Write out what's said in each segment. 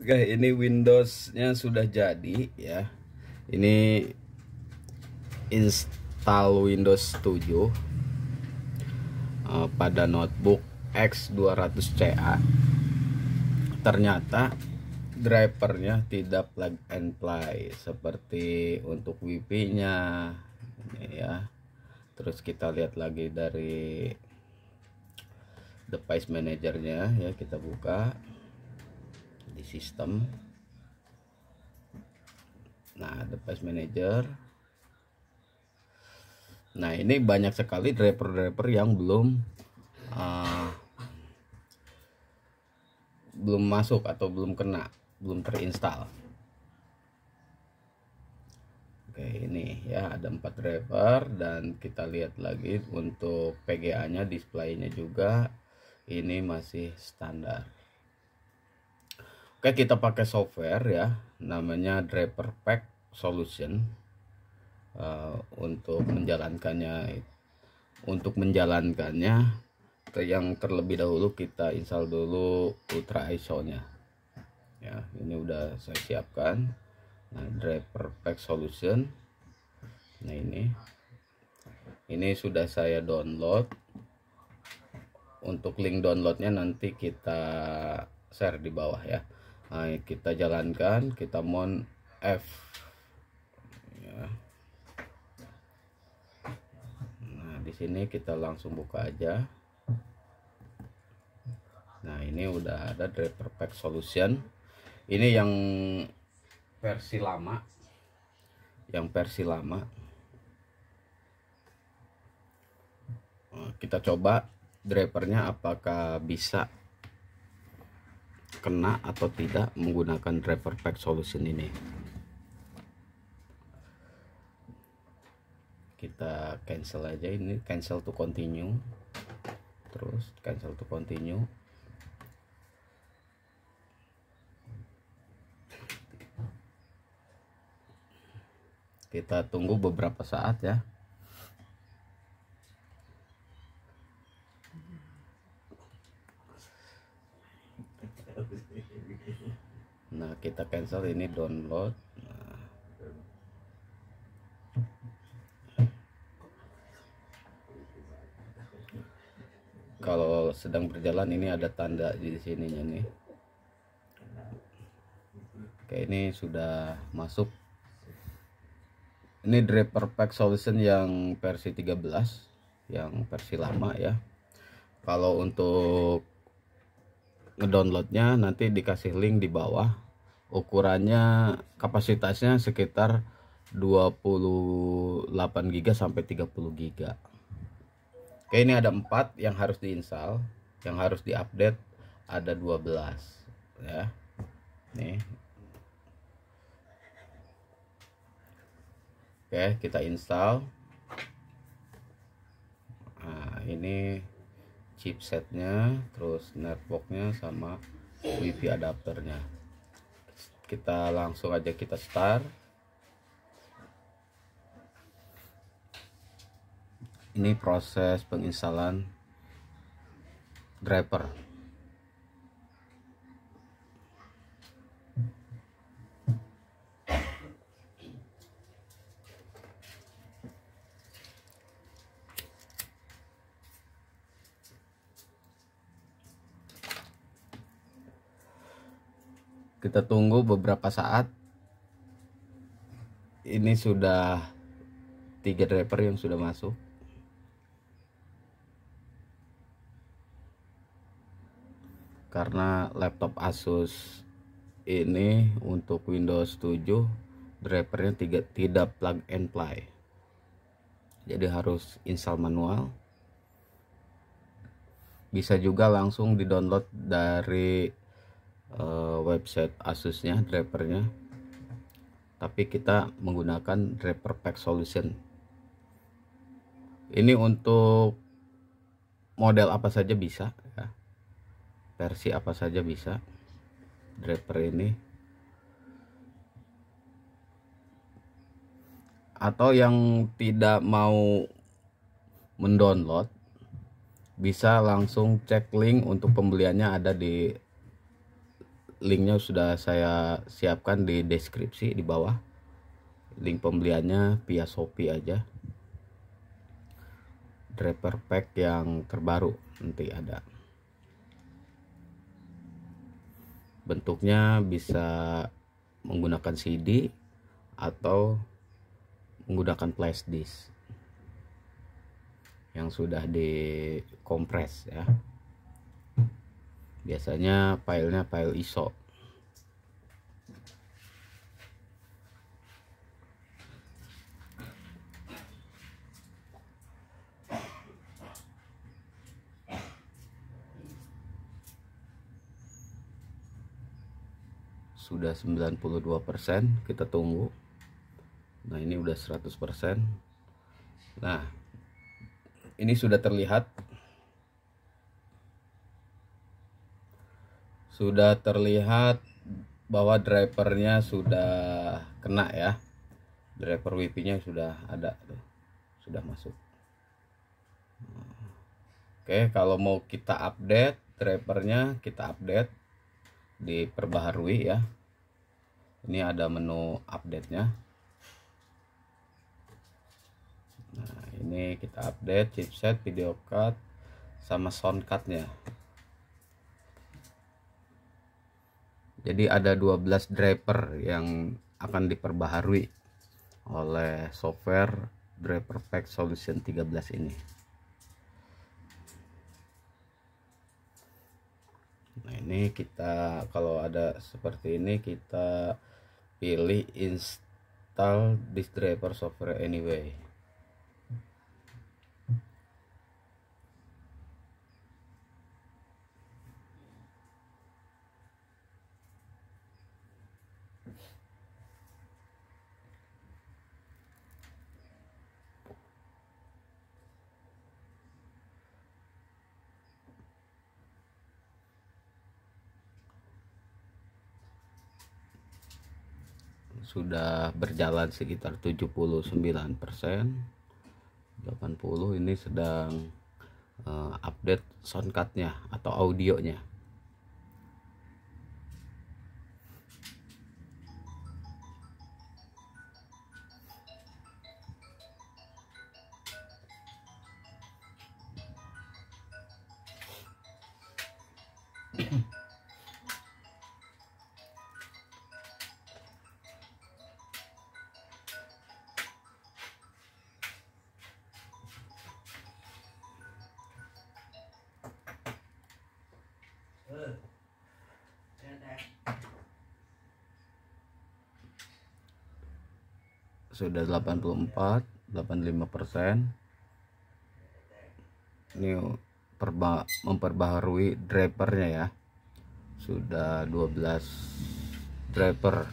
Oke, okay, ini Windowsnya sudah jadi ya. Ini install Windows 7 uh, eh, pada notebook X200CA. Ternyata drivernya tidak plug and play seperti untuk WiFi-nya ya. Terus kita lihat lagi dari device manajernya ya kita buka di sistem nah device manager nah ini banyak sekali driver-driver yang belum uh, belum masuk atau belum kena belum terinstall oke ini ya ada empat driver dan kita lihat lagi untuk PGA nya display-nya juga ini masih standar Oke kita pakai software ya namanya driver pack solution uh, untuk menjalankannya untuk menjalankannya yang terlebih dahulu kita install dulu ultra ISO nya ya ini udah saya siapkan nah driver pack solution nah ini ini sudah saya download untuk link downloadnya nanti kita share di bawah ya nah, kita jalankan kita mon F ya. nah di sini kita langsung buka aja nah ini udah ada driver pack solution ini yang versi lama yang versi lama nah, kita coba drivernya apakah bisa kena atau tidak menggunakan driver pack solution ini kita cancel aja ini cancel to continue terus cancel to continue kita tunggu beberapa saat ya misal ini download kalau sedang berjalan ini ada tanda di sininya nih oke ini sudah masuk ini draper pack solution yang versi 13 yang versi lama ya kalau untuk ngedownloadnya nanti dikasih link di bawah ukurannya kapasitasnya sekitar 28 GB sampai 30 GB Oke ini ada 4 yang harus diinstal yang harus diupdate ada 12 ya nih Oke kita install nah ini chipsetnya terus networknya sama wifi adapternya kita langsung aja kita start ini proses penginstalan driver kita tunggu beberapa saat ini sudah tiga driver yang sudah masuk karena laptop Asus ini untuk Windows 7 drivernya tiga, tidak plug and play jadi harus install manual bisa juga langsung di download dari uh, website Asusnya drivernya tapi kita menggunakan driver pack solution ini untuk model apa saja bisa ya. versi apa saja bisa driver ini atau yang tidak mau mendownload bisa langsung cek link untuk pembeliannya ada di linknya sudah saya siapkan di deskripsi di bawah link pembeliannya via Shopee aja Driver pack yang terbaru nanti ada bentuknya bisa menggunakan CD atau menggunakan flash disk yang sudah dikompres ya biasanya filenya file ISO sudah 92% kita tunggu nah ini udah 100% nah ini sudah terlihat sudah terlihat bahwa drivernya sudah kena ya driver WP nya sudah ada sudah masuk Oke kalau mau kita update drivernya kita update diperbaharui ya ini ada menu update nya nah ini kita update chipset video card sama sound card nya jadi ada 12 driver yang akan diperbaharui oleh software Driver Pack Solution 13 ini nah ini kita kalau ada seperti ini kita pilih install this driver software anyway sudah berjalan sekitar 79% 80 ini sedang uh, update soundcardnya atau audionya mm sudah 84 85 persen ini memperbaharui drivernya ya sudah 12 driver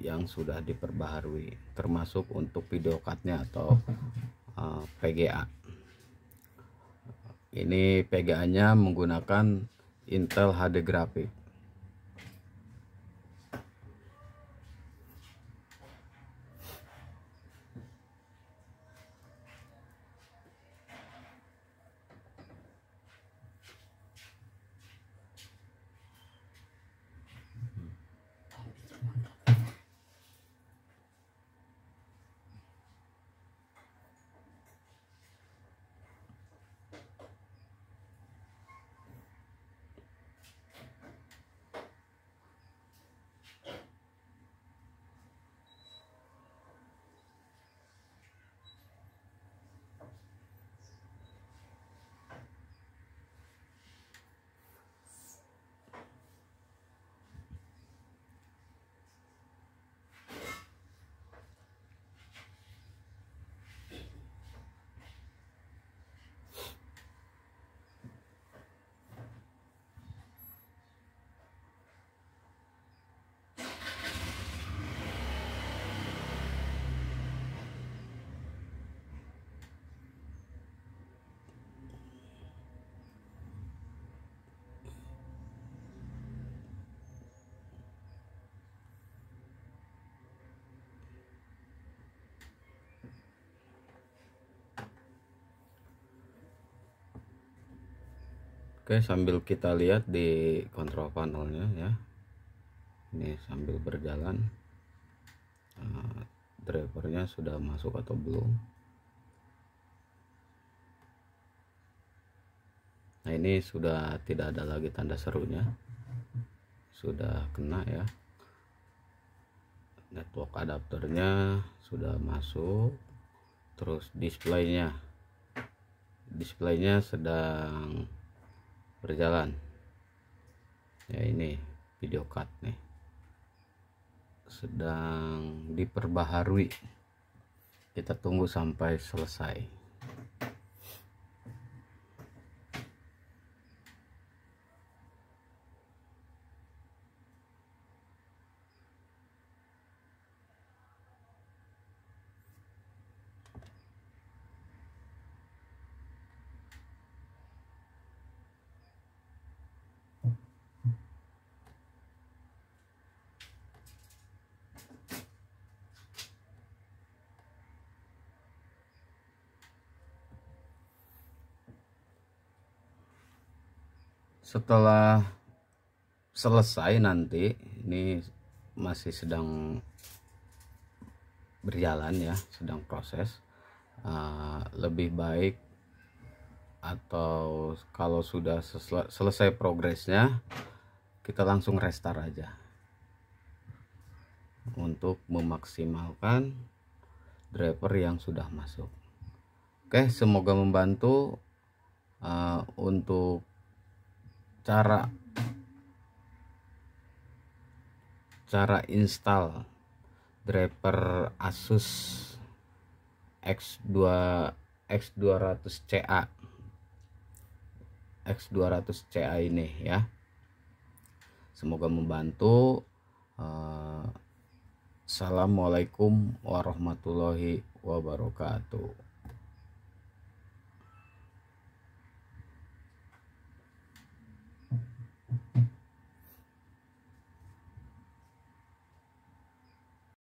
yang sudah diperbaharui termasuk untuk video cardnya atau uh, eh, PGA ini PGA nya menggunakan Intel HD Graphic Oke sambil kita lihat di kontrol panelnya ya ini sambil berjalan uh, drivernya sudah masuk atau belum nah ini sudah tidak ada lagi tanda serunya sudah kena ya network adapternya sudah masuk terus displaynya displaynya sedang berjalan ya ini video cut nih sedang diperbaharui kita tunggu sampai selesai setelah selesai nanti ini masih sedang berjalan ya sedang proses uh, lebih baik atau kalau sudah selesai progresnya kita langsung restart aja untuk memaksimalkan driver yang sudah masuk oke semoga membantu uh, untuk cara cara install driver Asus X2 X200CA X200CA ini ya semoga membantu eh, Assalamualaikum warahmatullahi wabarakatuh